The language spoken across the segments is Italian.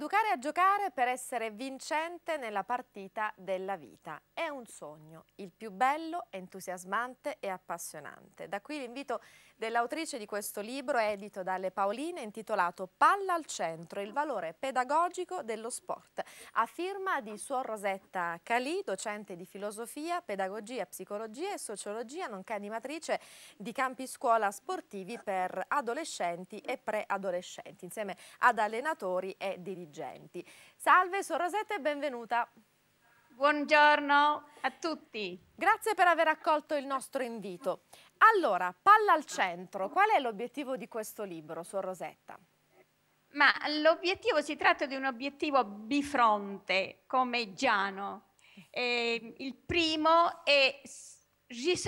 Educare a giocare per essere vincente nella partita della vita. È un sogno, il più bello, entusiasmante e appassionante. Da qui l'invito dell'autrice di questo libro edito dalle Paoline intitolato Palla al centro, il valore pedagogico dello sport, a firma di Suor Rosetta Calì, docente di filosofia, pedagogia, psicologia e sociologia, nonché animatrice di campi scuola sportivi per adolescenti e preadolescenti, insieme ad allenatori e dirigenti. Salve Suor Rosetta e benvenuta. Buongiorno a tutti. Grazie per aver accolto il nostro invito. Allora, palla al centro, qual è l'obiettivo di questo libro, Suor Rosetta? Ma l'obiettivo, si tratta di un obiettivo bifronte, come Giano. Eh, il primo è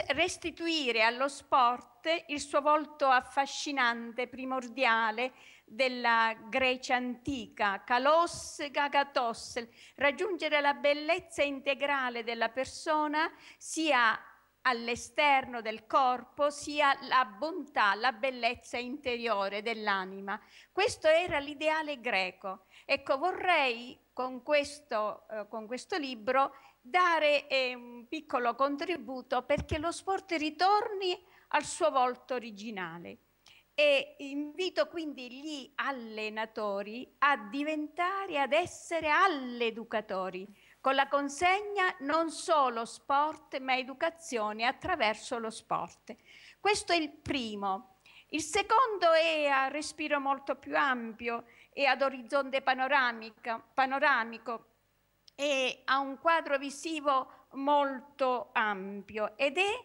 restituire allo sport il suo volto affascinante, primordiale, della Grecia antica, kalos gagatos, raggiungere la bellezza integrale della persona sia all'esterno del corpo sia la bontà, la bellezza interiore dell'anima. Questo era l'ideale greco. Ecco, vorrei con questo, eh, con questo libro dare eh, un piccolo contributo perché lo sport ritorni al suo volto originale e invito quindi gli allenatori a diventare, ad essere alleducatori, con la consegna non solo sport ma educazione attraverso lo sport. Questo è il primo. Il secondo è a respiro molto più ampio e ad orizzonte panoramico e a un quadro visivo molto ampio ed è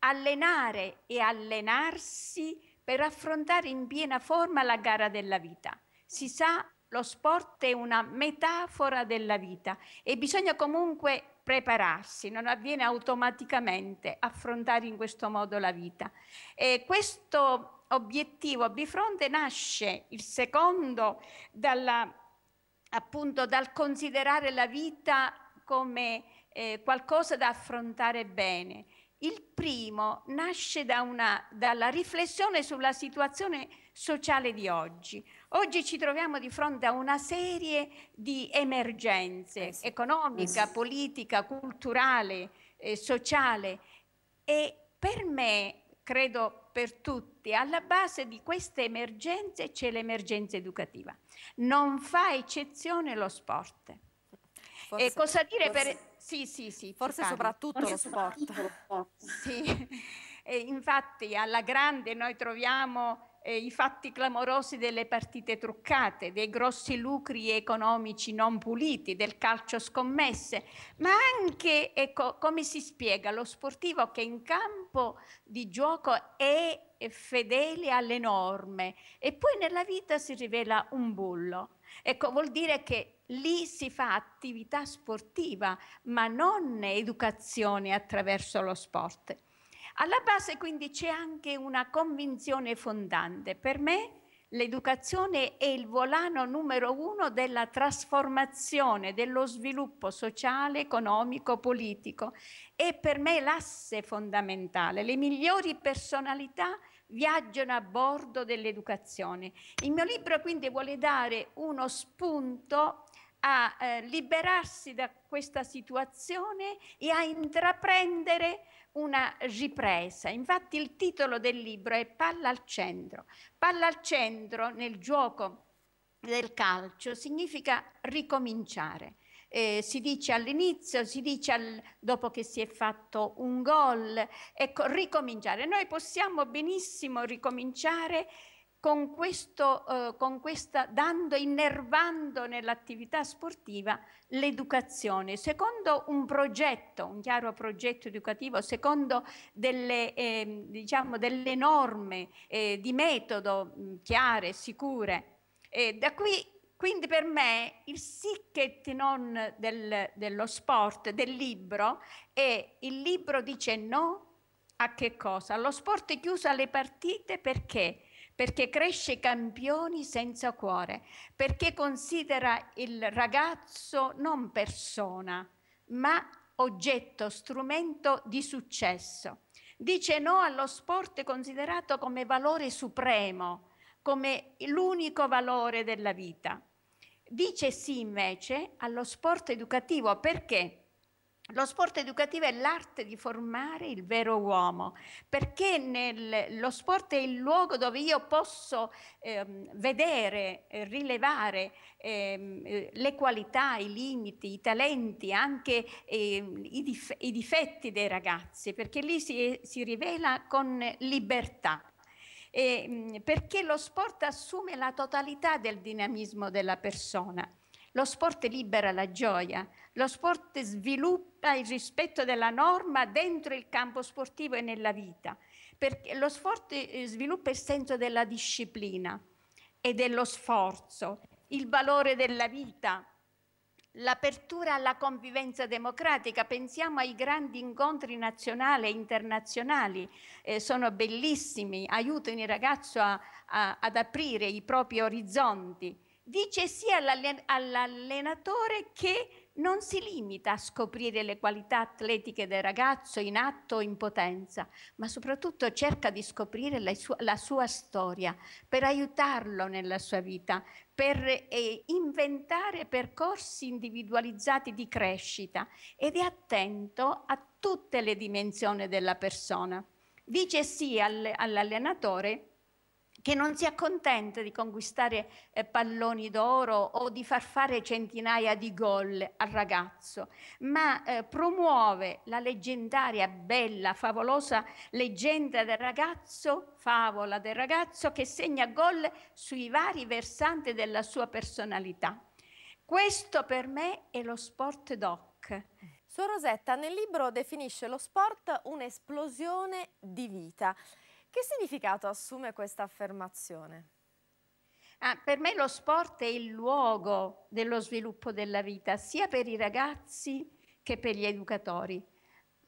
allenare e allenarsi per affrontare in piena forma la gara della vita. Si sa, lo sport è una metafora della vita e bisogna comunque prepararsi, non avviene automaticamente affrontare in questo modo la vita. E questo obiettivo bifronte nasce il secondo dalla, appunto dal considerare la vita come eh, qualcosa da affrontare bene, il primo nasce da una, dalla riflessione sulla situazione sociale di oggi. Oggi ci troviamo di fronte a una serie di emergenze eh sì. economica, eh sì. politica, culturale, eh, sociale e per me, credo per tutti, alla base di queste emergenze c'è l'emergenza educativa. Non fa eccezione lo sport. Forse, e cosa dire forse. per sì, sì, sì. Forse soprattutto Forse lo soprattutto sport. Lo sport. sì. E infatti alla grande noi troviamo eh, i fatti clamorosi delle partite truccate, dei grossi lucri economici non puliti, del calcio scommesse, ma anche ecco, come si spiega lo sportivo che in campo di gioco è fedele alle norme e poi nella vita si rivela un bullo. Ecco, vuol dire che lì si fa attività sportiva, ma non educazione attraverso lo sport. Alla base quindi c'è anche una convinzione fondante. Per me l'educazione è il volano numero uno della trasformazione, dello sviluppo sociale, economico, politico. È per me l'asse fondamentale. Le migliori personalità viaggiano a bordo dell'educazione. Il mio libro quindi vuole dare uno spunto a eh, liberarsi da questa situazione e a intraprendere una ripresa. Infatti il titolo del libro è Palla al centro. Palla al centro nel gioco del calcio significa ricominciare eh, si dice all'inizio, si dice al, dopo che si è fatto un gol, ecco, ricominciare. Noi possiamo benissimo ricominciare con questo, eh, con questa, dando, innervando nell'attività sportiva l'educazione, secondo un progetto, un chiaro progetto educativo, secondo delle, eh, diciamo, delle norme eh, di metodo mh, mm, chiare, sicure. E da qui quindi per me il sicchet non del, dello sport, del libro, è il libro dice no a che cosa? Allo sport è chiuso alle partite perché? Perché cresce campioni senza cuore, perché considera il ragazzo non persona, ma oggetto, strumento di successo. Dice no allo sport considerato come valore supremo, come l'unico valore della vita. Dice sì invece allo sport educativo perché? Lo sport educativo è l'arte di formare il vero uomo, perché nel, lo sport è il luogo dove io posso ehm, vedere, eh, rilevare ehm, eh, le qualità, i limiti, i talenti, anche ehm, i, dif- i, difetti dei ragazzi, perché lì si, si rivela con libertà e, perché lo sport assume la totalità del dinamismo della persona. Lo sport libera la gioia, lo sport sviluppa il rispetto della norma dentro il campo sportivo e nella vita, perché lo sport eh, sviluppa il senso della disciplina e dello sforzo, il valore della vita, l'apertura alla convivenza democratica, pensiamo ai grandi incontri nazionali e internazionali, eh, sono bellissimi, aiutano i ragazzi a, a, ad aprire i propri orizzonti. Dice sia all'allenatore che non si limita a scoprire le qualità atletiche del ragazzo in atto o in potenza, ma soprattutto cerca di scoprire la sua, la sua storia per aiutarlo nella sua vita, per eh, inventare percorsi individualizzati di crescita ed è attento a tutte le dimensioni della persona. Dice sì all'allenatore che non si accontenta di conquistare eh, palloni d'oro o di far fare centinaia di gol al ragazzo, ma eh, promuove la leggendaria, bella, favolosa leggenda del ragazzo, favola del ragazzo che segna gol sui vari versanti della sua personalità. Questo per me è lo sport doc. Suor Rosetta nel libro definisce lo sport un'esplosione di vita. Che significato assume questa affermazione? Ah, per me lo sport è il luogo dello sviluppo della vita, sia per i ragazzi che per gli educatori,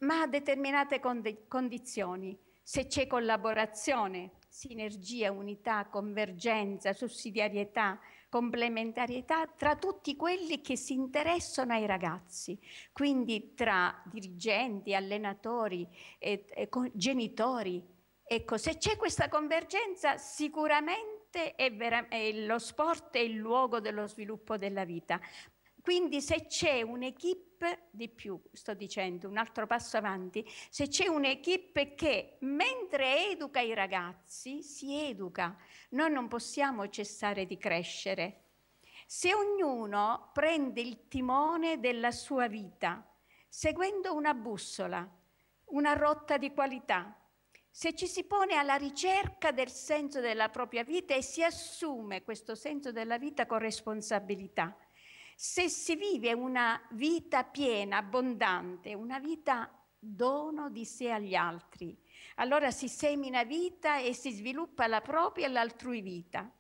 ma a determinate condi condizioni. Se c'è collaborazione, sinergia, unità, convergenza, sussidiarietà, complementarietà tra tutti quelli che si interessano ai ragazzi, quindi tra dirigenti, allenatori, e, e, genitori, Ecco, se c'è questa convergenza, sicuramente è vera- è lo sport è il luogo dello sviluppo della vita. Quindi se c'è un'equipe di più, sto dicendo un altro passo avanti, se c'è un'equipe che mentre educa i ragazzi si educa, noi non possiamo cessare di crescere. Se ognuno prende il timone della sua vita, seguendo una bussola, una rotta di qualità, se ci si pone alla ricerca del senso della propria vita e si assume questo senso della vita con responsabilità, se si vive una vita piena, abbondante, una vita dono di sé agli altri, allora si semina vita e si sviluppa la propria e l'altrui vita.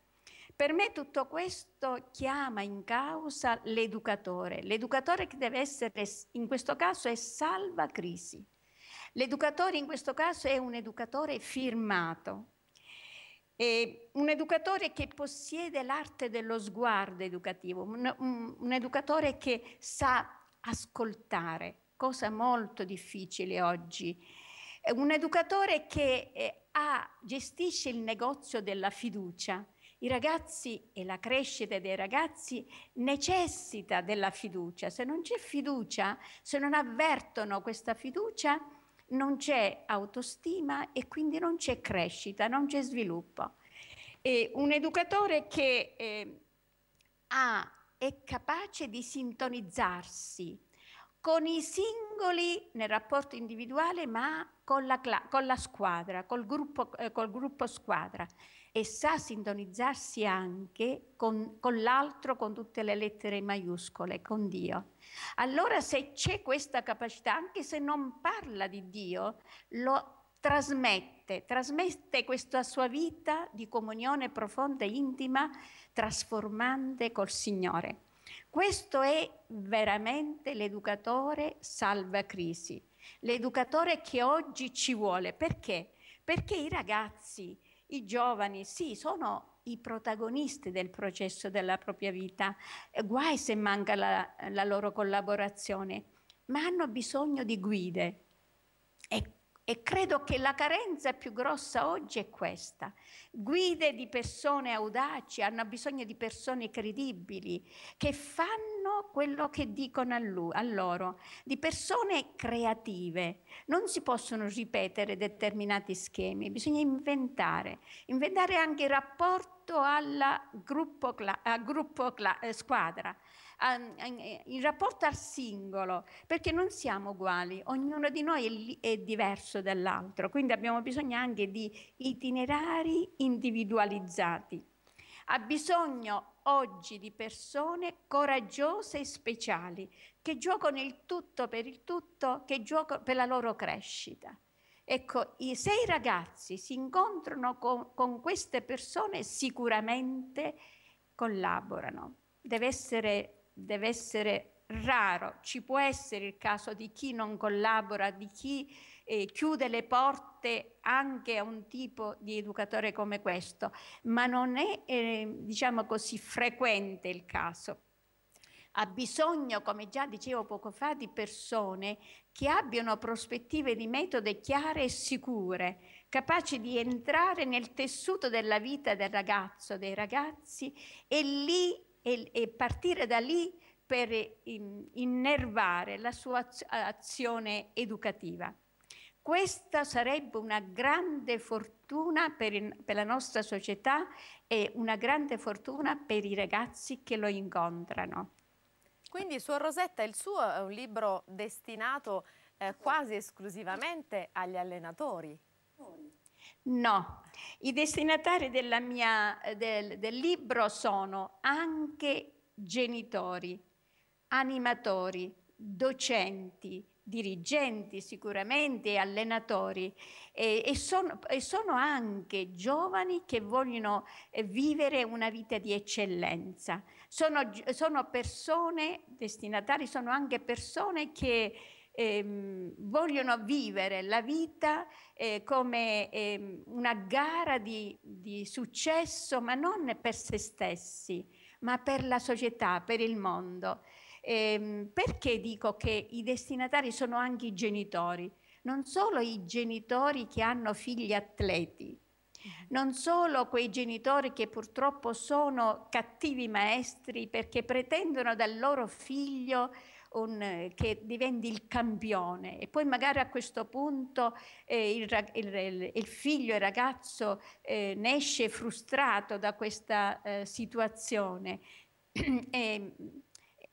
Per me tutto questo chiama in causa l'educatore, l'educatore che deve essere, in questo caso è salva crisi. L'educatore in questo caso è un educatore firmato, e un educatore che possiede l'arte dello sguardo educativo, un, un, educatore che sa ascoltare, cosa molto difficile oggi, un educatore che eh, ha, gestisce il negozio della fiducia. I ragazzi e la crescita dei ragazzi necessita della fiducia. Se non c'è fiducia, se non avvertono questa fiducia, non c'è autostima e quindi non c'è crescita, non c'è sviluppo. E un educatore che eh, ha, è capace di sintonizzarsi con i singoli nel rapporto individuale, ma con la, con la squadra, col gruppo, eh, col gruppo squadra e sa sintonizzarsi anche con, con l'altro, con tutte le lettere maiuscole, con Dio. Allora se c'è questa capacità, anche se non parla di Dio, lo trasmette, trasmette questa sua vita di comunione profonda e intima, trasformante col Signore. Questo è veramente l'educatore salva crisi, l'educatore che oggi ci vuole. Perché? Perché i ragazzi, i giovani, sì, sono i protagonisti del processo della propria vita. Eh, guai se manca la, la loro collaborazione, ma hanno bisogno di guide. E e credo che la carenza più grossa oggi è questa. Guide di persone audaci hanno bisogno di persone credibili, che fanno quello che dicono a, lui, a loro, di persone creative. Non si possono ripetere determinati schemi, bisogna inventare, inventare anche il rapporto al gruppo, cla- gruppo cla- eh, squadra in rapporto al singolo, perché non siamo uguali, ognuno di noi è, diverso dall'altro, quindi abbiamo bisogno anche di itinerari individualizzati. Ha bisogno oggi di persone coraggiose e speciali, che giocano il tutto per il tutto, che giocano per la loro crescita. Ecco, se i ragazzi si incontrano con, con queste persone, sicuramente collaborano. Deve essere deve essere raro, ci può essere il caso di chi non collabora, di chi eh, chiude le porte anche a un tipo di educatore come questo, ma non è eh, diciamo così frequente il caso. Ha bisogno, come già dicevo poco fa, di persone che abbiano prospettive di metode chiare e sicure, capaci di entrare nel tessuto della vita del ragazzo, dei ragazzi e lì e, e partire da lì per innervare la sua azione educativa. Questa sarebbe una grande fortuna per, per, la nostra società e una grande fortuna per i ragazzi che lo incontrano. Quindi Suor Rosetta, il suo è un libro destinato eh, quasi esclusivamente agli allenatori. No, i destinatari mia, eh, del, del libro sono anche genitori, animatori, docenti, dirigenti sicuramente, allenatori e, e, sono, e, sono, anche giovani che vogliono eh, vivere una vita di eccellenza. Sono, sono persone destinatari, sono anche persone che ehm, vogliono vivere la vita eh, come ehm, una gara di, di successo, ma non per se stessi, ma per la società, per il mondo. Eh, perché dico che i destinatari sono anche i genitori? Non solo i genitori che hanno figli atleti, mm-hmm. non solo quei genitori che purtroppo sono cattivi maestri perché pretendono dal loro figlio un, che diventi il campione e poi magari a questo punto eh, il, il, il, figlio, il ragazzo eh, ne esce frustrato da questa eh, situazione. e,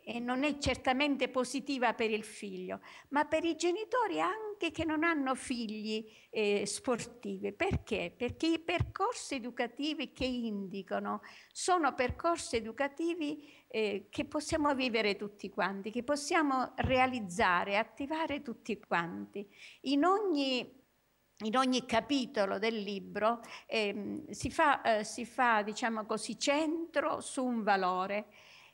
e non è certamente positiva per il figlio, ma per i genitori anche che non hanno figli eh, sportivi. Perché? Perché i percorsi educativi che indicano sono percorsi educativi eh, che possiamo vivere tutti quanti, che possiamo realizzare, attivare tutti quanti. In ogni in ogni capitolo del libro ehm, si fa, eh, si fa diciamo così, centro su un valore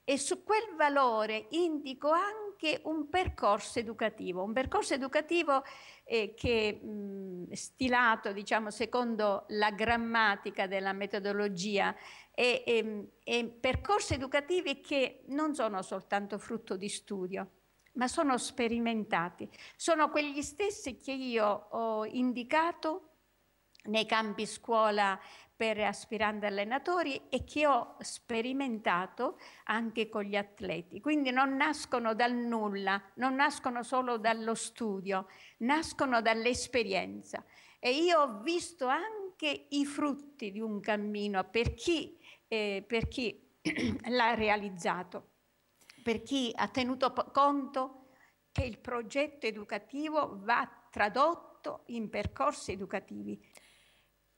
e su quel valore indico anche un percorso educativo, un percorso educativo eh, che mh, mm, stilato diciamo, secondo la grammatica della metodologia e, e, ehm, e percorsi educativi che non sono soltanto frutto di studio, ma sono sperimentati. Sono quegli stessi che io ho indicato nei campi scuola per aspiranti allenatori e che ho sperimentato anche con gli atleti. Quindi non nascono dal nulla, non nascono solo dallo studio, nascono dall'esperienza. E io ho visto anche i frutti di un cammino per chi eh, per chi l'ha realizzato, per chi ha tenuto conto che il progetto educativo va tradotto in percorsi educativi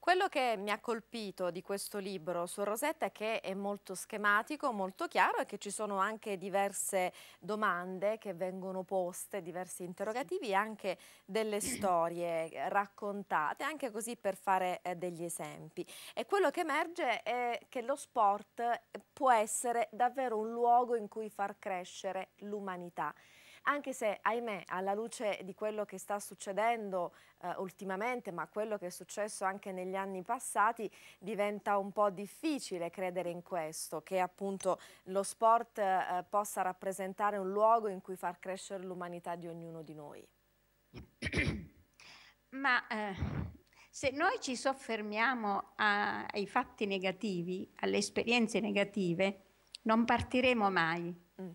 quello che mi ha colpito di questo libro su Rosetta è che è molto schematico, molto chiaro e che ci sono anche diverse domande che vengono poste, diversi interrogativi e anche delle storie eh, raccontate, anche così per fare eh, degli esempi. E quello che emerge è che lo sport eh, può essere davvero un luogo in cui far crescere l'umanità anche se, ahimè, alla luce di quello che sta succedendo eh, ultimamente, ma quello che è successo anche negli anni passati, diventa un po' difficile credere in questo, che appunto lo sport eh, possa rappresentare un luogo in cui far crescere l'umanità di ognuno di noi. Ma eh, se noi ci soffermiamo a, ai fatti negativi, alle esperienze negative, non partiremo mai. Mm.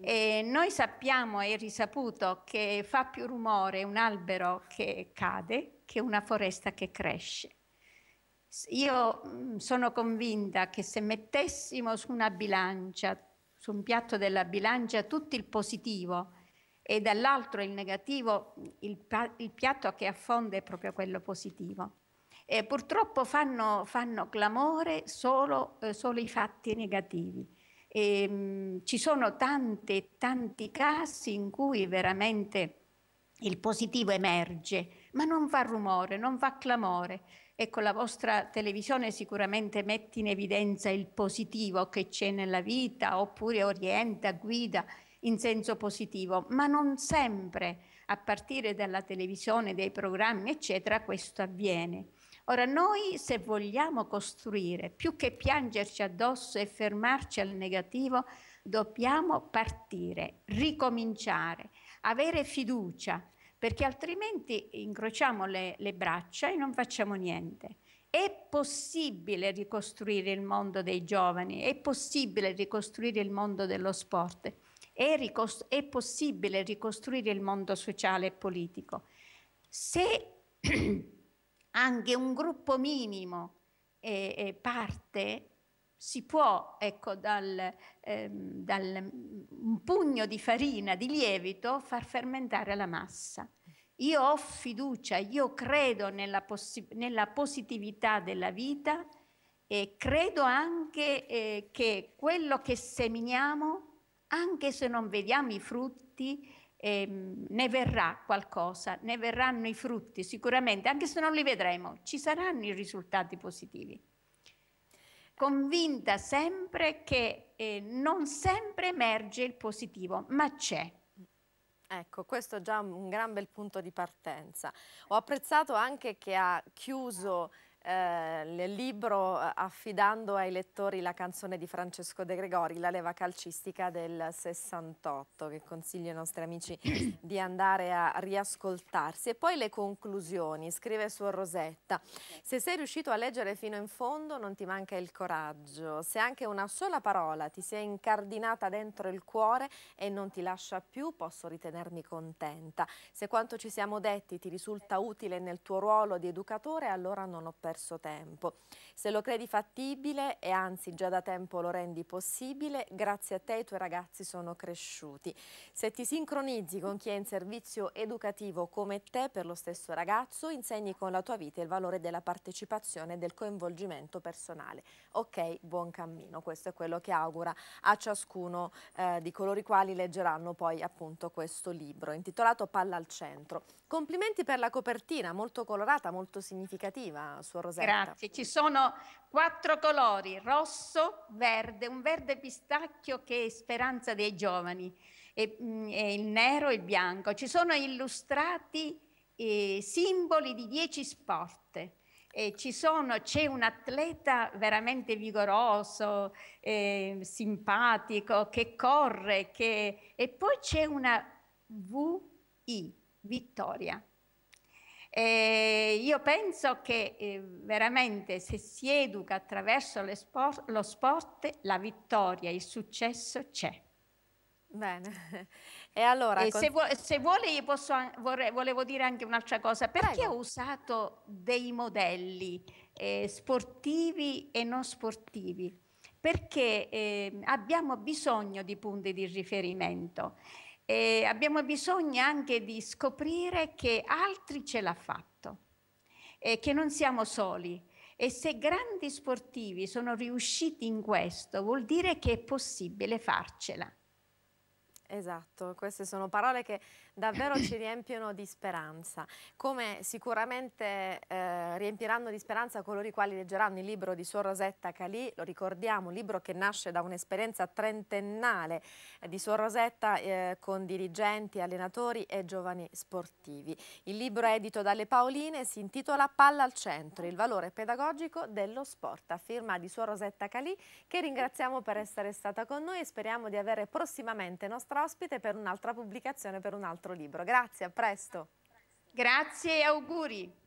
E noi sappiamo, è risaputo, che fa più rumore un albero che cade che una foresta che cresce. Io mm, sono convinta che se mettessimo su una bilancia, su un piatto della bilancia, tutto il positivo e dall'altro il negativo, il, il piatto che affonda è proprio quello positivo. E purtroppo fanno, fanno clamore solo, eh, solo i fatti negativi. E, ehm, mh, ci sono tanti, tanti casi in cui veramente il positivo emerge, ma non fa rumore, non fa clamore. Ecco, la vostra televisione sicuramente mette in evidenza il positivo che c'è nella vita, oppure orienta, guida in senso positivo, ma non sempre a partire dalla televisione, dai programmi, eccetera, questo avviene. Ora noi se vogliamo costruire, più che piangerci addosso e fermarci al negativo, dobbiamo partire, ricominciare, avere fiducia, perché altrimenti incrociamo le, le braccia e non facciamo niente. È possibile ricostruire il mondo dei giovani, è possibile ricostruire il mondo dello sport, è, ricost- è possibile ricostruire il mondo sociale e politico. Se anche un gruppo minimo eh, eh, parte, si può, ecco, dal, ehm, dal, mm, un pugno di farina, di lievito, far fermentare la massa. Io ho fiducia, io credo nella, nella positività della vita e credo anche eh, che quello che seminiamo, anche se non vediamo i frutti, ehm, ne verrà qualcosa, ne verranno i frutti sicuramente, anche se non li vedremo, ci saranno i risultati positivi. Convinta sempre che eh, non sempre emerge il positivo, ma c'è. Ecco, questo è già un gran bel punto di partenza. Ho apprezzato anche che ha chiuso eh, il libro eh, affidando ai lettori la canzone di Francesco De Gregori, la leva calcistica del 68, che consiglio ai nostri amici di andare a riascoltarsi. E poi le conclusioni, scrive su Rosetta, se sei riuscito a leggere fino in fondo non ti manca il coraggio, se anche una sola parola ti si è incardinata dentro il cuore e non ti lascia più, posso ritenermi contenta. Se quanto ci siamo detti ti risulta utile nel tuo ruolo di educatore, allora non ho perso diverso tempo. Se lo credi fattibile e anzi già da tempo lo rendi possibile, grazie a te i tuoi ragazzi sono cresciuti. Se ti sincronizzi con chi è in servizio educativo come te per lo stesso ragazzo, insegni con la tua vita il valore della partecipazione e del coinvolgimento personale. Ok, buon cammino, questo è quello che augura a ciascuno eh, di coloro i quali leggeranno poi appunto questo libro intitolato Palla al centro. Complimenti per la copertina, molto colorata, molto significativa, Suor Rosetta. Grazie, ci sono quattro colori, rosso, verde, un verde pistacchio che è speranza dei giovani, e, mm, e il nero e il bianco. Ci sono illustrati eh, simboli di dieci sport. E ci Sono, c'è un atleta veramente vigoroso, eh, simpatico, che corre, che... e poi c'è una VI, vittoria, e eh, io penso che eh, veramente se si educa attraverso sport, lo sport, la vittoria, il successo c'è. Bene. E allora... E se, vuole, se vuole posso, vorrei, volevo dire anche un'altra cosa. Perché Prego. ho usato dei modelli eh, sportivi e non sportivi? Perché eh, abbiamo bisogno di punti di riferimento. E abbiamo bisogno anche di scoprire che altri ce l'ha fatto e che non siamo soli. E se grandi sportivi sono riusciti in questo, vuol dire che è possibile farcela. Esatto, queste sono parole che davvero ci riempiono di speranza, come sicuramente eh, riempiranno di speranza coloro i quali leggeranno il libro di Suor Rosetta Calì, lo ricordiamo, un libro che nasce da un'esperienza trentennale eh, di Suor Rosetta eh, con dirigenti, allenatori e giovani sportivi. Il libro edito dalle Paoline si intitola Palla al centro, il valore pedagogico dello sport, a firma di Suor Rosetta Calì, che ringraziamo per essere stata con noi e speriamo di avere prossimamente nostra ospite per un'altra pubblicazione, per un altro vostro libro. Grazie, a presto. Grazie e auguri.